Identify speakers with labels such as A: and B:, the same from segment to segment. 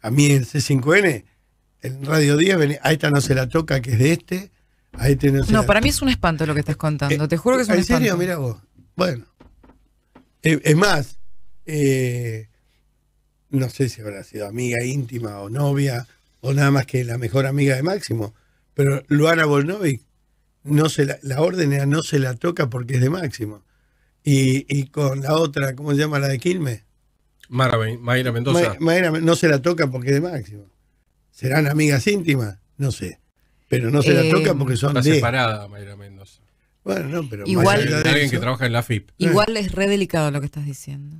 A: a mí el C5N, en Radio 10, a esta no se la toca, que es de este, a este no para mí es un espanto lo que estás contando, eh, te juro que es un espanto. serio? Mira vos. Bueno. Eh, es más, eh, no sé si habrá sido amiga íntima o novia, o nada más que la mejor amiga de Máximo, pero Luana Volnovic, no se la, la orden era no se la toca porque es de Máximo. Y, y con la otra, ¿cómo se llama la de Quilmes? Mayra Mendoza. no se la toca porque es de Máximo. ¿Serán amigas íntimas? No sé. Pero no se la eh, toca porque son está separada Mayra Mendoza. Bueno, no, pero igual, alguien que trabaja en la FIP. Igual es re delicado lo que estás diciendo.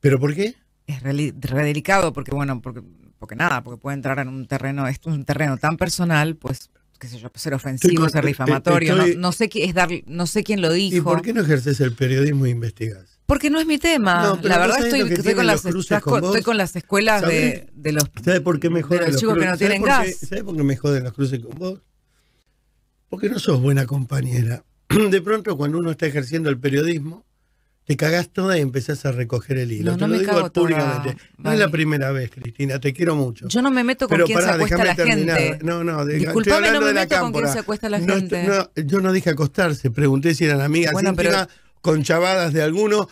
A: ¿Pero por qué? Es re, delicado porque, bueno, porque, porque nada, porque puede entrar en un terreno, esto es un terreno tan personal, pues qué sé yo, ser ofensivo, ser eh, difamatorio, no, sé qué es dar, no sé quién lo dijo. ¿Y por qué no ejerces el periodismo e investigas? Porque no es mi tema. la verdad estoy, con las, estoy, con las, escuelas de, los, chicos que no tienen gas. ¿Sabes por qué me joden los cruces con vos? Porque no sos buena compañera. De pronto cuando uno está ejerciendo el periodismo, te cagás toda y empezás a recoger el hilo. No, no me digo cago no es la primera vez, Cristina, te quiero mucho. Yo no me meto con quien se acuesta la gente. No, no, Disculpame, no me meto con quien se acuesta la gente. yo no dije acostarse, pregunté si eran amigas bueno, íntimas con chavadas de alguno,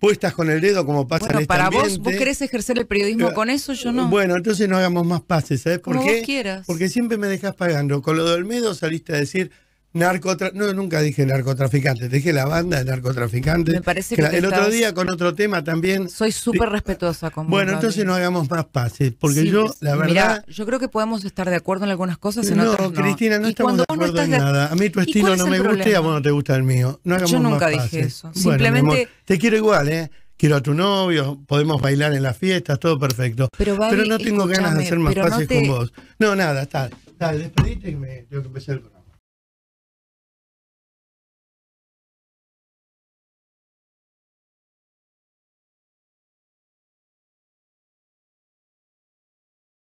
A: puestas con el dedo como pasa en este para vos, vos querés ejercer el periodismo eh, con eso, yo no. Bueno, entonces no hagamos más pases, ¿sabes ¿eh? como Vos quieras. Porque siempre me dejas pagando. Con lo de Olmedo saliste a decir, Narcotra no, nunca dije narcotraficante, dije la banda de narcotraficantes. Me parece que. el otro día con otro tema también. Soy súper respetuosa con vos, Bueno, entonces no hagamos más pases, porque yo, la verdad. yo creo que podemos estar de acuerdo en algunas cosas, no, no. Cristina, no estamos de acuerdo en nada. A mí tu estilo no me gusta y a vos no te gusta el mío. No hagamos yo nunca dije eso. Simplemente. te quiero igual, ¿eh? quiero a tu novio, podemos bailar en las fiestas, todo perfecto. Pero, pero no tengo ganas de hacer más pases con vos. No, nada, está. Dale, despedite y me tengo que